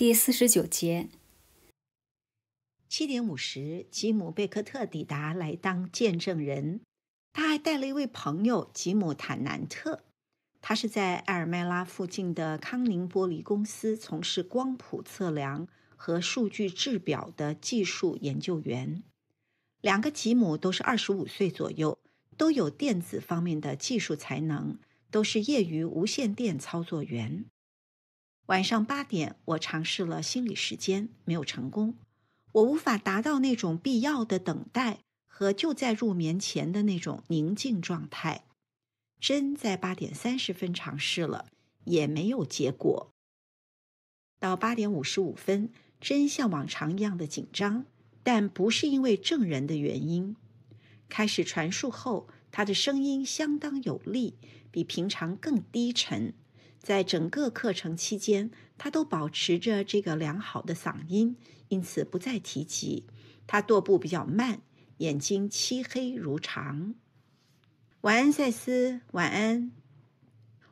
第四十九节，七点五十，吉姆·贝克特抵达来当见证人。他还带了一位朋友，吉姆·坦南特。他是在埃尔麦拉附近的康宁玻璃公司从事光谱测量和数据制表的技术研究员。两个吉姆都是二十五岁左右，都有电子方面的技术才能，都是业余无线电操作员。晚上八点，我尝试了心理时间，没有成功。我无法达到那种必要的等待和就在入眠前的那种宁静状态。真在八点三十分尝试了，也没有结果。到八点五十五分，真像往常一样的紧张，但不是因为证人的原因。开始传述后，他的声音相当有力，比平常更低沉。在整个课程期间，他都保持着这个良好的嗓音，因此不再提及。他踱步比较慢，眼睛漆黑如常。晚安，赛斯。晚安。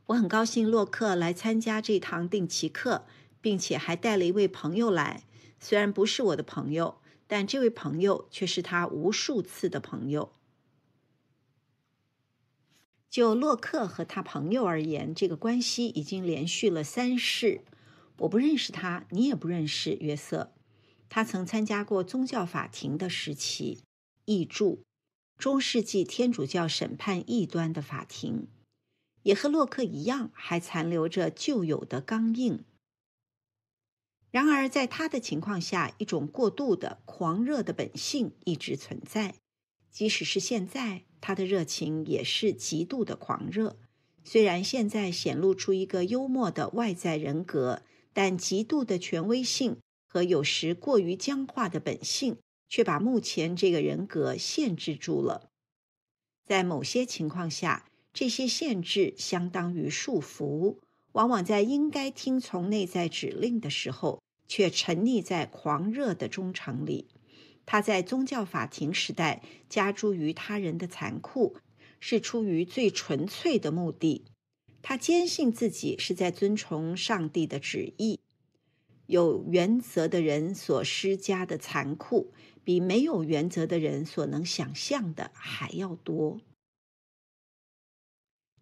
我很高兴洛克来参加这堂定期课，并且还带了一位朋友来。虽然不是我的朋友，但这位朋友却是他无数次的朋友。就洛克和他朋友而言，这个关系已经连续了三世。我不认识他，你也不认识约瑟。他曾参加过宗教法庭的时期，译著《中世纪天主教审判异端的法庭》，也和洛克一样，还残留着旧有的刚硬。然而，在他的情况下，一种过度的狂热的本性一直存在，即使是现在。他的热情也是极度的狂热，虽然现在显露出一个幽默的外在人格，但极度的权威性和有时过于僵化的本性，却把目前这个人格限制住了。在某些情况下，这些限制相当于束缚，往往在应该听从内在指令的时候，却沉溺在狂热的忠诚里。他在宗教法庭时代加诸于他人的残酷，是出于最纯粹的目的。他坚信自己是在遵从上帝的旨意。有原则的人所施加的残酷，比没有原则的人所能想象的还要多。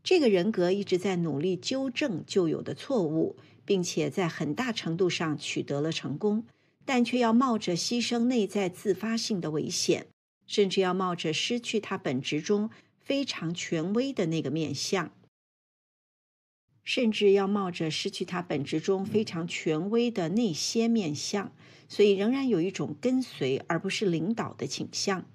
这个人格一直在努力纠正旧有的错误，并且在很大程度上取得了成功。但却要冒着牺牲内在自发性的危险，甚至要冒着失去他本职中非常权威的那个面相，甚至要冒着失去他本职中非常权威的那些面相，所以仍然有一种跟随而不是领导的倾向。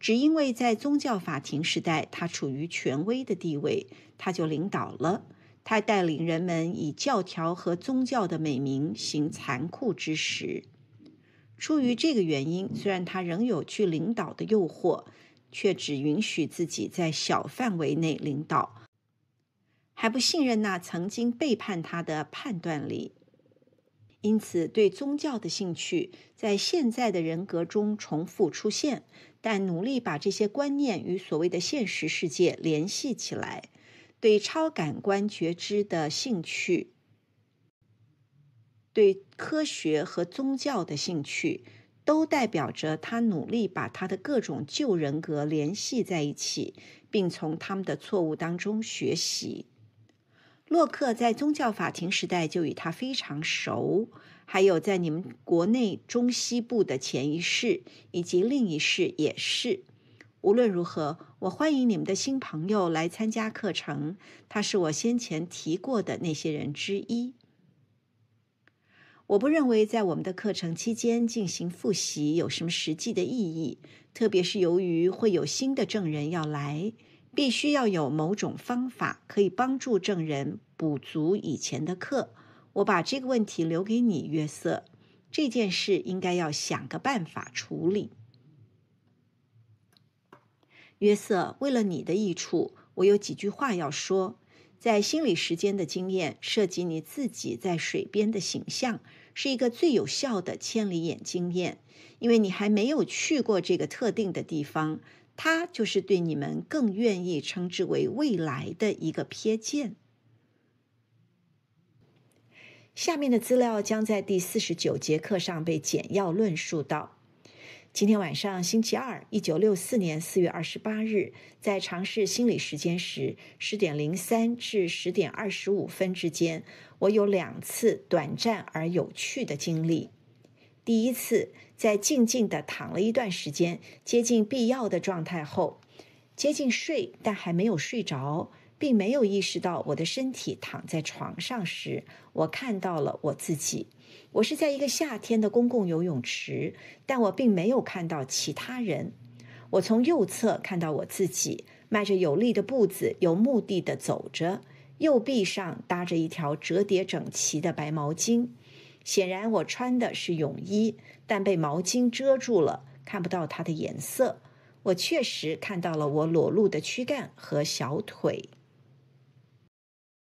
只因为在宗教法庭时代，他处于权威的地位，他就领导了，他带领人们以教条和宗教的美名行残酷之时。出于这个原因，虽然他仍有去领导的诱惑，却只允许自己在小范围内领导，还不信任那曾经背叛他的判断力。因此，对宗教的兴趣在现在的人格中重复出现，但努力把这些观念与所谓的现实世界联系起来。对超感官觉知的兴趣。对科学和宗教的兴趣，都代表着他努力把他的各种旧人格联系在一起，并从他们的错误当中学习。洛克在宗教法庭时代就与他非常熟，还有在你们国内中西部的前一世以及另一世也是。无论如何，我欢迎你们的新朋友来参加课程。他是我先前提过的那些人之一。我不认为在我们的课程期间进行复习有什么实际的意义，特别是由于会有新的证人要来，必须要有某种方法可以帮助证人补足以前的课。我把这个问题留给你，约瑟。这件事应该要想个办法处理。约瑟，为了你的益处，我有几句话要说。在心理时间的经验涉及你自己在水边的形象，是一个最有效的千里眼经验，因为你还没有去过这个特定的地方，它就是对你们更愿意称之为未来的一个瞥见。下面的资料将在第四十九节课上被简要论述到。今天晚上，星期二，一九六四年四月二十八日，在尝试心理时间时，十点零三至十点二十五分之间，我有两次短暂而有趣的经历。第一次，在静静的躺了一段时间，接近必要的状态后，接近睡，但还没有睡着。并没有意识到，我的身体躺在床上时，我看到了我自己。我是在一个夏天的公共游泳池，但我并没有看到其他人。我从右侧看到我自己，迈着有力的步子，有目的的走着。右臂上搭着一条折叠整齐的白毛巾，显然我穿的是泳衣，但被毛巾遮住了，看不到它的颜色。我确实看到了我裸露的躯干和小腿。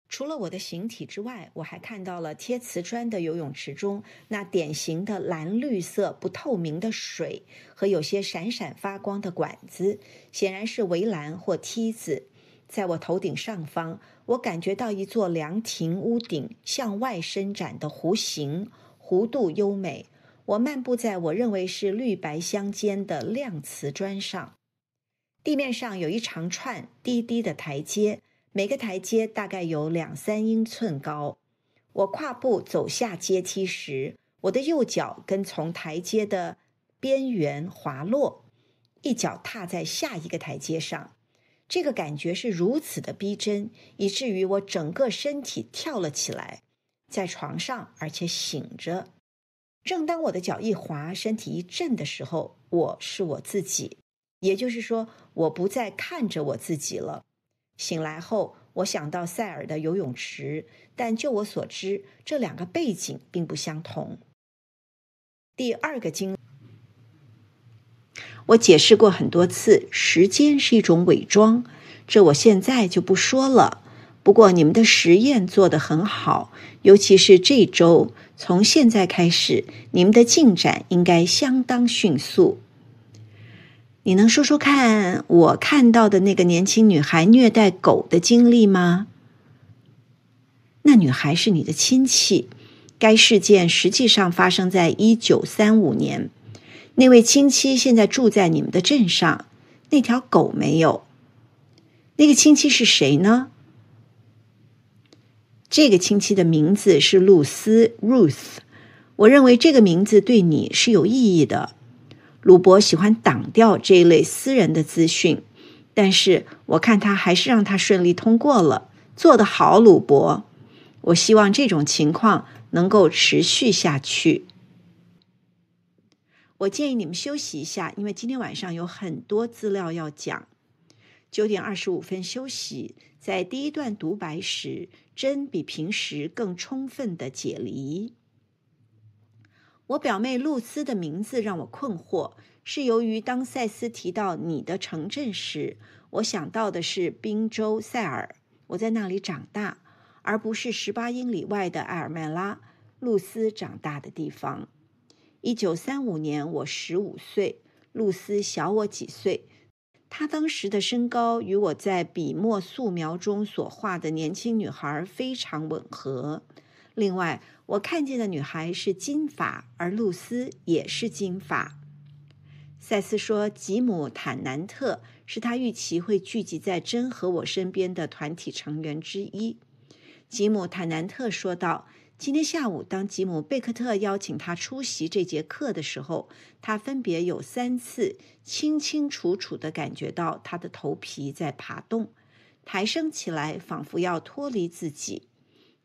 除了我的形体之外，我还看到了贴瓷砖的游泳池中那典型的蓝绿色不透明的水和有些闪闪发光的管子，显然是围栏或梯子。在我头顶上方，我感觉到一座凉亭屋顶向外伸展的弧形，弧度优美。我漫步在我认为是绿白相间的亮瓷砖上，地面上有一长串低低的台阶。每个台阶大概有两三英寸高。我跨步走下阶梯时，我的右脚跟从台阶的边缘滑落，一脚踏在下一个台阶上。这个感觉是如此的逼真，以至于我整个身体跳了起来，在床上，而且醒着。正当我的脚一滑，身体一震的时候，我是我自己，也就是说，我不再看着我自己了。醒来后，我想到塞尔的游泳池，但就我所知，这两个背景并不相同。第二个经，我解释过很多次，时间是一种伪装，这我现在就不说了。不过你们的实验做得很好，尤其是这周，从现在开始，你们的进展应该相当迅速。你能说说看，我看到的那个年轻女孩虐待狗的经历吗？那女孩是你的亲戚。该事件实际上发生在一九三五年。那位亲戚现在住在你们的镇上。那条狗没有。那个亲戚是谁呢？这个亲戚的名字是露丝 （Ruth）。我认为这个名字对你是有意义的。鲁博喜欢挡掉这一类私人的资讯，但是我看他还是让他顺利通过了，做得好，鲁博。我希望这种情况能够持续下去。我建议你们休息一下，因为今天晚上有很多资料要讲。九点二十五分休息，在第一段独白时，真比平时更充分的解离。我表妹露丝的名字让我困惑，是由于当塞斯提到你的城镇时，我想到的是宾州塞尔，我在那里长大，而不是十八英里外的埃尔曼拉，露丝长大的地方。一九三五年，我十五岁，露丝小我几岁，她当时的身高与我在笔墨素描中所画的年轻女孩非常吻合。另外，我看见的女孩是金发，而露丝也是金发。赛斯说，吉姆·坦南特是他预期会聚集在真和我身边的团体成员之一。吉姆·坦南特说道：“今天下午，当吉姆·贝克特邀请他出席这节课的时候，他分别有三次清清楚楚的感觉到他的头皮在爬动，抬升起来，仿佛要脱离自己。”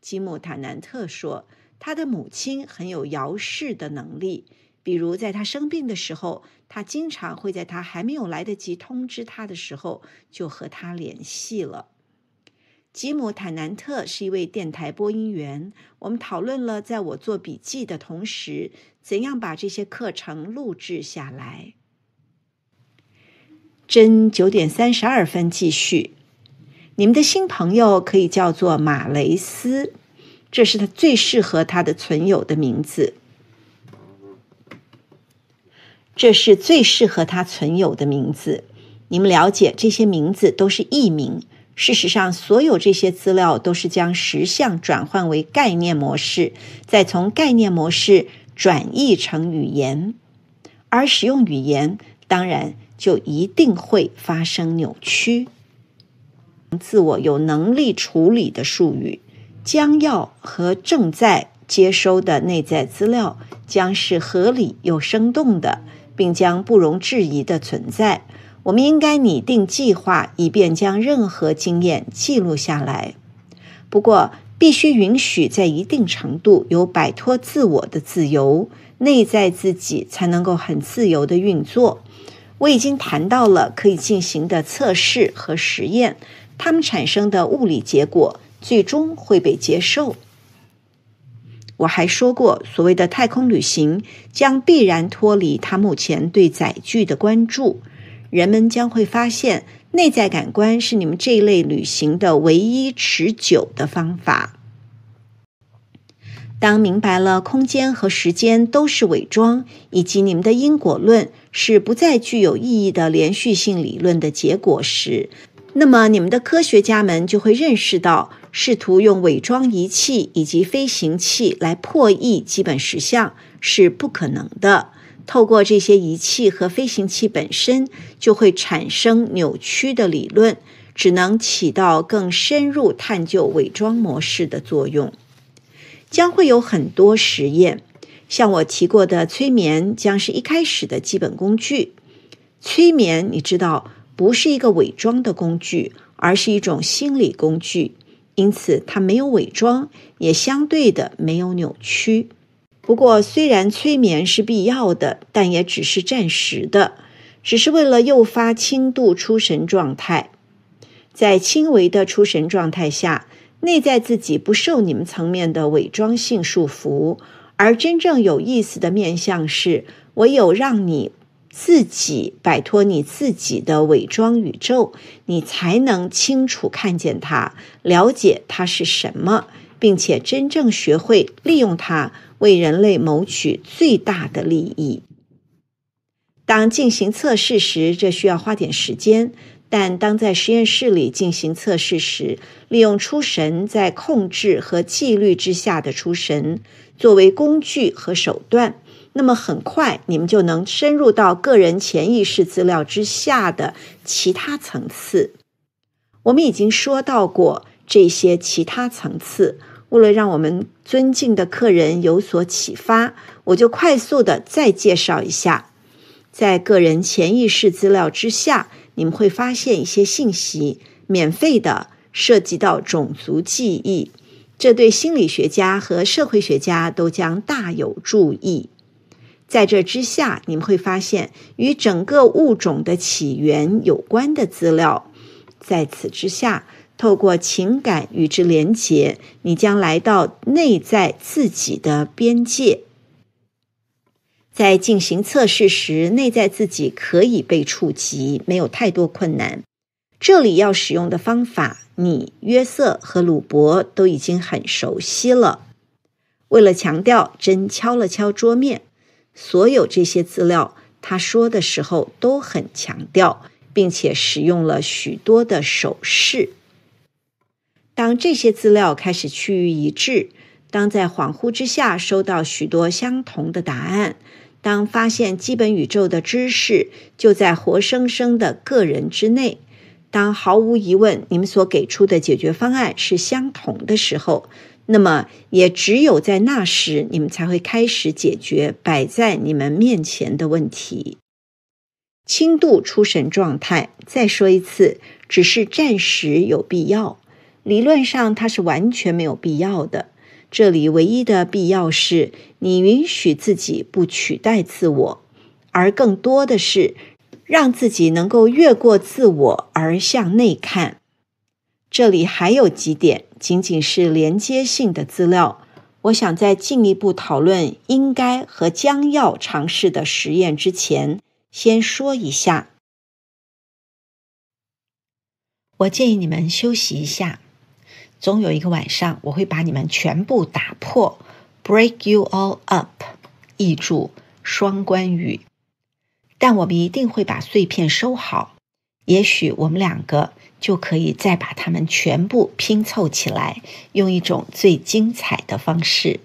吉姆·坦南特说，他的母亲很有摇视的能力。比如，在他生病的时候，他经常会在他还没有来得及通知他的时候就和他联系了。吉姆·坦南特是一位电台播音员。我们讨论了，在我做笔记的同时，怎样把这些课程录制下来。真九点三十二分，继续。你们的新朋友可以叫做马雷斯，这是他最适合他的存有的名字。这是最适合他存有的名字。你们了解这些名字都是艺名。事实上，所有这些资料都是将实像转换为概念模式，再从概念模式转译成语言，而使用语言，当然就一定会发生扭曲。自我有能力处理的术语，将要和正在接收的内在资料将是合理又生动的，并将不容置疑的存在。我们应该拟定计划，以便将任何经验记录下来。不过，必须允许在一定程度有摆脱自我的自由，内在自己才能够很自由的运作。我已经谈到了可以进行的测试和实验。他们产生的物理结果最终会被接受。我还说过，所谓的太空旅行将必然脱离他目前对载具的关注。人们将会发现，内在感官是你们这一类旅行的唯一持久的方法。当明白了空间和时间都是伪装，以及你们的因果论是不再具有意义的连续性理论的结果时，那么，你们的科学家们就会认识到，试图用伪装仪器以及飞行器来破译基本实像是不可能的。透过这些仪器和飞行器本身，就会产生扭曲的理论，只能起到更深入探究伪装模式的作用。将会有很多实验，像我提过的催眠，将是一开始的基本工具。催眠，你知道。不是一个伪装的工具，而是一种心理工具，因此它没有伪装，也相对的没有扭曲。不过，虽然催眠是必要的，但也只是暂时的，只是为了诱发轻度出神状态。在轻微的出神状态下，内在自己不受你们层面的伪装性束缚，而真正有意思的面向是，唯有让你。自己摆脱你自己的伪装，宇宙，你才能清楚看见它，了解它是什么，并且真正学会利用它，为人类谋取最大的利益。当进行测试时，这需要花点时间；但当在实验室里进行测试时，利用出神在控制和纪律之下的出神作为工具和手段。那么很快，你们就能深入到个人潜意识资料之下的其他层次。我们已经说到过这些其他层次。为了让我们尊敬的客人有所启发，我就快速的再介绍一下。在个人潜意识资料之下，你们会发现一些信息，免费的涉及到种族记忆，这对心理学家和社会学家都将大有注意。在这之下，你们会发现与整个物种的起源有关的资料。在此之下，透过情感与之连结，你将来到内在自己的边界。在进行测试时，内在自己可以被触及，没有太多困难。这里要使用的方法，你、约瑟和鲁伯都已经很熟悉了。为了强调，真敲了敲桌面。所有这些资料，他说的时候都很强调，并且使用了许多的手势。当这些资料开始趋于一致，当在恍惚之下收到许多相同的答案，当发现基本宇宙的知识就在活生生的个人之内，当毫无疑问你们所给出的解决方案是相同的时候。那么，也只有在那时，你们才会开始解决摆在你们面前的问题。轻度出神状态，再说一次，只是暂时有必要。理论上，它是完全没有必要的。这里唯一的必要是你允许自己不取代自我，而更多的是让自己能够越过自我而向内看。这里还有几点，仅仅是连接性的资料。我想在进一步讨论应该和将要尝试的实验之前，先说一下。我建议你们休息一下。总有一个晚上，我会把你们全部打破 （break you all up），译注：双关语。但我们一定会把碎片收好。也许我们两个就可以再把它们全部拼凑起来，用一种最精彩的方式。